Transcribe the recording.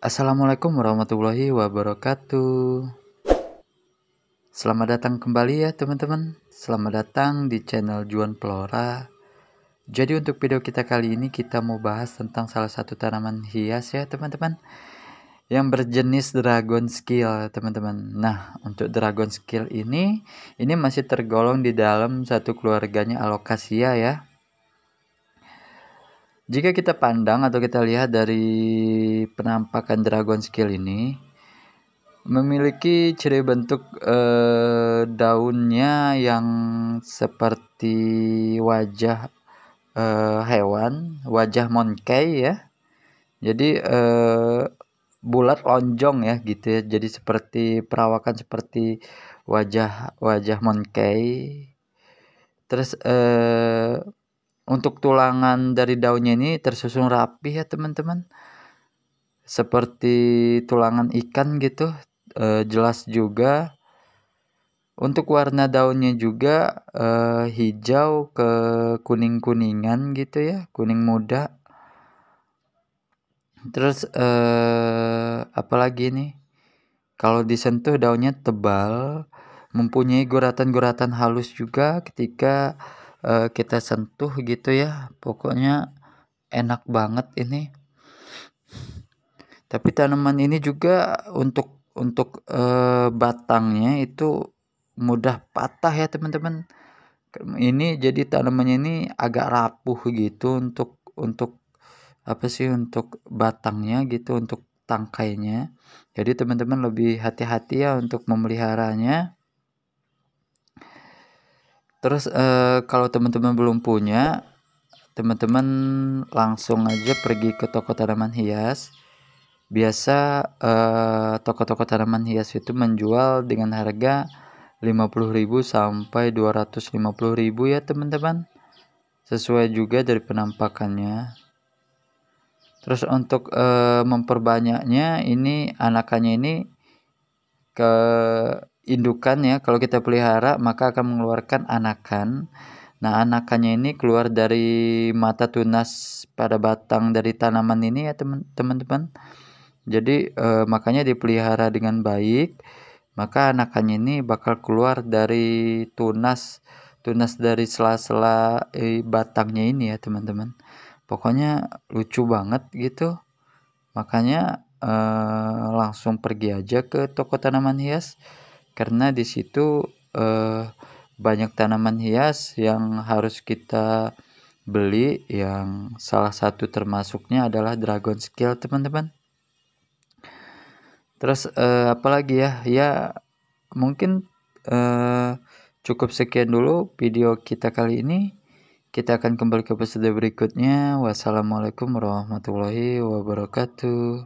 Assalamualaikum warahmatullahi wabarakatuh. Selamat datang kembali ya teman-teman. Selamat datang di channel Juan Flora. Jadi untuk video kita kali ini kita mau bahas tentang salah satu tanaman hias ya teman-teman yang berjenis dragon skill teman-teman nah untuk dragon skill ini ini masih tergolong di dalam satu keluarganya alokasia ya jika kita pandang atau kita lihat dari penampakan dragon skill ini memiliki ciri bentuk eh, daunnya yang seperti wajah eh, hewan, wajah monkey ya. Jadi eh, bulat lonjong ya gitu ya. Jadi seperti perawakan seperti wajah wajah monkey. Terus eh untuk tulangan dari daunnya ini tersusun rapi ya teman-teman. Seperti tulangan ikan gitu, e, jelas juga. Untuk warna daunnya juga e, hijau ke kuning-kuningan gitu ya, kuning muda. Terus e, eh, apalagi ini, Kalau disentuh daunnya tebal, mempunyai guratan-guratan halus juga ketika uh, kita sentuh gitu ya pokoknya enak banget ini tapi tanaman ini juga untuk untuk uh, batangnya itu mudah patah ya teman-teman ini jadi tanamannya ini agak rapuh gitu untuk untuk apa sih untuk batangnya gitu untuk tangkainya jadi teman-teman lebih hati-hati ya untuk memeliharanya terus eh, kalau teman-teman belum punya teman-teman langsung aja pergi ke toko tanaman hias biasa eh, toko-toko eh, tanaman hias itu menjual dengan harga 50.000 sampai 250.000 ya teman-teman sesuai juga dari penampakannya terus untuk eh, memperbanyaknya ini anakannya ini ke indukannya kalau kita pelihara maka akan mengeluarkan anakan nah anakannya ini keluar dari mata tunas pada batang dari tanaman ini ya teman-teman jadi eh, makanya dipelihara dengan baik maka anakannya ini bakal keluar dari tunas tunas dari sela-sela eh, batangnya ini ya teman-teman pokoknya lucu banget gitu makanya eh, langsung pergi aja ke toko tanaman hias karena di situ eh, banyak tanaman hias yang harus kita beli yang salah satu termasuknya adalah dragon scale, teman-teman terus eh, apalagi ya ya mungkin eh, cukup sekian dulu video kita kali ini kita akan kembali ke episode berikutnya wassalamualaikum warahmatullahi wabarakatuh